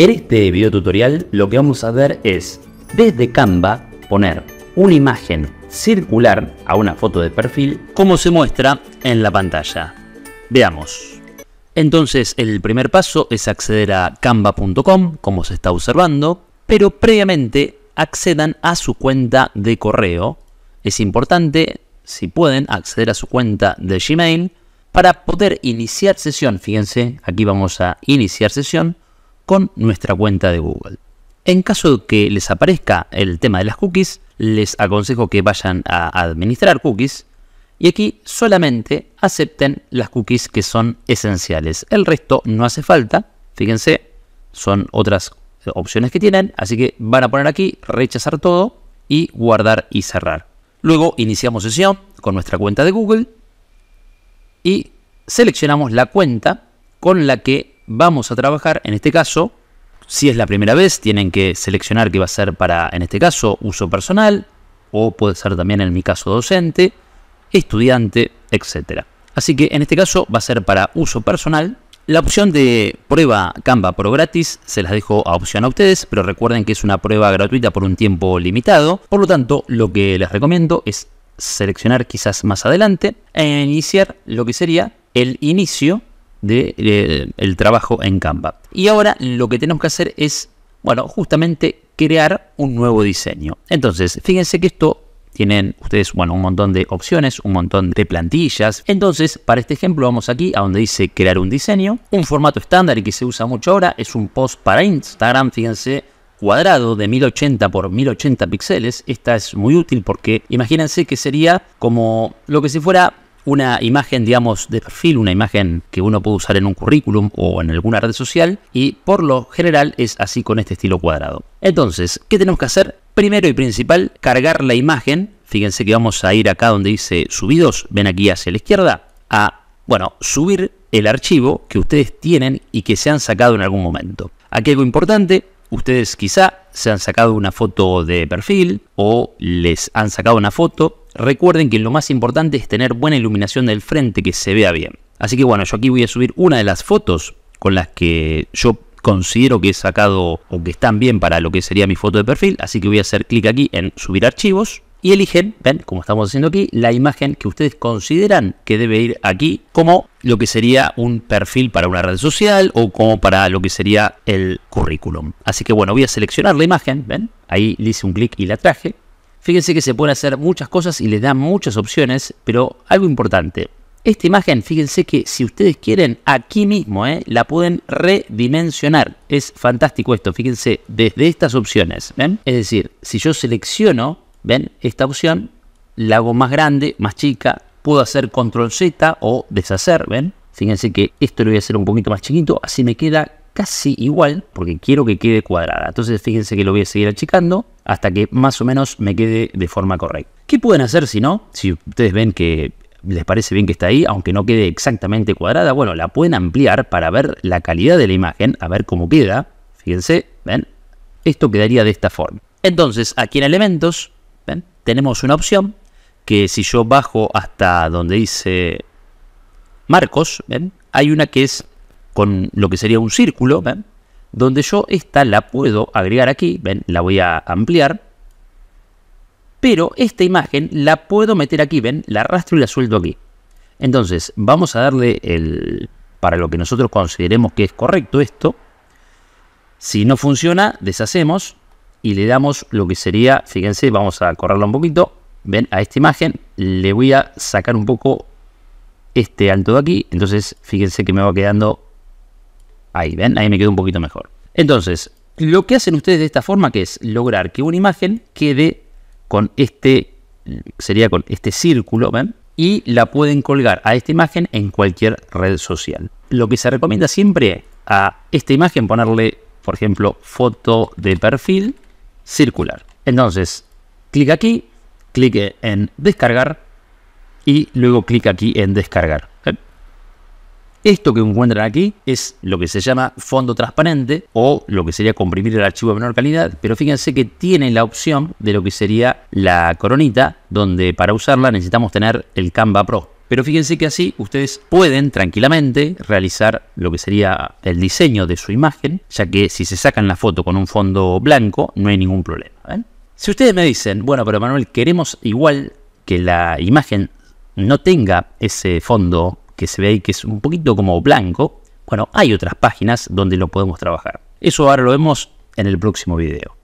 En este video tutorial lo que vamos a ver es desde Canva poner una imagen circular a una foto de perfil como se muestra en la pantalla. Veamos. Entonces el primer paso es acceder a canva.com como se está observando, pero previamente accedan a su cuenta de correo. Es importante, si pueden, acceder a su cuenta de Gmail para poder iniciar sesión. Fíjense, aquí vamos a iniciar sesión con nuestra cuenta de Google. En caso de que les aparezca el tema de las cookies, les aconsejo que vayan a administrar cookies y aquí solamente acepten las cookies que son esenciales. El resto no hace falta, fíjense, son otras opciones que tienen, así que van a poner aquí rechazar todo y guardar y cerrar. Luego iniciamos sesión con nuestra cuenta de Google y seleccionamos la cuenta con la que vamos a trabajar, en este caso, si es la primera vez, tienen que seleccionar que va a ser para, en este caso, uso personal, o puede ser también en mi caso docente, estudiante, etc. Así que en este caso va a ser para uso personal. La opción de prueba Canva Pro gratis se las dejo a opción a ustedes, pero recuerden que es una prueba gratuita por un tiempo limitado. Por lo tanto, lo que les recomiendo es seleccionar quizás más adelante e iniciar lo que sería el inicio del eh, trabajo en Canva. Y ahora lo que tenemos que hacer es, bueno, justamente crear un nuevo diseño. Entonces, fíjense que esto tienen ustedes, bueno, un montón de opciones, un montón de plantillas. Entonces, para este ejemplo vamos aquí a donde dice crear un diseño. Un formato estándar y que se usa mucho ahora es un post para Instagram, fíjense, cuadrado de 1080 por 1080 píxeles. Esta es muy útil porque imagínense que sería como lo que si fuera una imagen, digamos, de perfil, una imagen que uno puede usar en un currículum o en alguna red social y por lo general es así con este estilo cuadrado. Entonces, ¿qué tenemos que hacer? Primero y principal, cargar la imagen. Fíjense que vamos a ir acá donde dice subidos, ven aquí hacia la izquierda, a, bueno, subir el archivo que ustedes tienen y que se han sacado en algún momento. Aquí algo importante, ustedes quizá se han sacado una foto de perfil o les han sacado una foto. Recuerden que lo más importante es tener buena iluminación del frente, que se vea bien. Así que bueno, yo aquí voy a subir una de las fotos con las que yo considero que he sacado o que están bien para lo que sería mi foto de perfil. Así que voy a hacer clic aquí en subir archivos y eligen, ven, como estamos haciendo aquí, la imagen que ustedes consideran que debe ir aquí como lo que sería un perfil para una red social o como para lo que sería el currículum. Así que bueno, voy a seleccionar la imagen, ven, ahí le hice un clic y la traje. Fíjense que se pueden hacer muchas cosas y les da muchas opciones, pero algo importante. Esta imagen, fíjense que si ustedes quieren, aquí mismo eh, la pueden redimensionar. Es fantástico esto, fíjense, desde estas opciones. ¿ven? Es decir, si yo selecciono ¿Ven? Esta opción la hago más grande, más chica. Puedo hacer control Z o deshacer, ¿ven? Fíjense que esto lo voy a hacer un poquito más chiquito, así me queda casi igual, porque quiero que quede cuadrada. Entonces fíjense que lo voy a seguir achicando hasta que más o menos me quede de forma correcta. ¿Qué pueden hacer si no? Si ustedes ven que les parece bien que está ahí, aunque no quede exactamente cuadrada, bueno, la pueden ampliar para ver la calidad de la imagen, a ver cómo queda. Fíjense, ven, esto quedaría de esta forma. Entonces, aquí en elementos, tenemos una opción que si yo bajo hasta donde dice Marcos, ¿ven? hay una que es con lo que sería un círculo, donde yo esta la puedo agregar aquí, ¿ven? la voy a ampliar, pero esta imagen la puedo meter aquí, ¿ven? la arrastro y la suelto aquí. Entonces vamos a darle el, para lo que nosotros consideremos que es correcto esto, si no funciona, deshacemos, y le damos lo que sería, fíjense, vamos a correrlo un poquito, ven a esta imagen, le voy a sacar un poco este alto de aquí, entonces fíjense que me va quedando ahí, ven, ahí me quedó un poquito mejor. Entonces, lo que hacen ustedes de esta forma que es lograr que una imagen quede con este, sería con este círculo, ven, y la pueden colgar a esta imagen en cualquier red social. Lo que se recomienda siempre a esta imagen ponerle, por ejemplo, foto de perfil, circular. Entonces, clic aquí, clic en descargar y luego clic aquí en descargar. ¿Eh? Esto que encuentran aquí es lo que se llama fondo transparente o lo que sería comprimir el archivo de menor calidad, pero fíjense que tiene la opción de lo que sería la coronita, donde para usarla necesitamos tener el Canva Pro. Pero fíjense que así ustedes pueden tranquilamente realizar lo que sería el diseño de su imagen, ya que si se sacan la foto con un fondo blanco no hay ningún problema. Si ustedes me dicen, bueno, pero Manuel, queremos igual que la imagen no tenga ese fondo que se ve ahí que es un poquito como blanco, bueno, hay otras páginas donde lo podemos trabajar. Eso ahora lo vemos en el próximo video.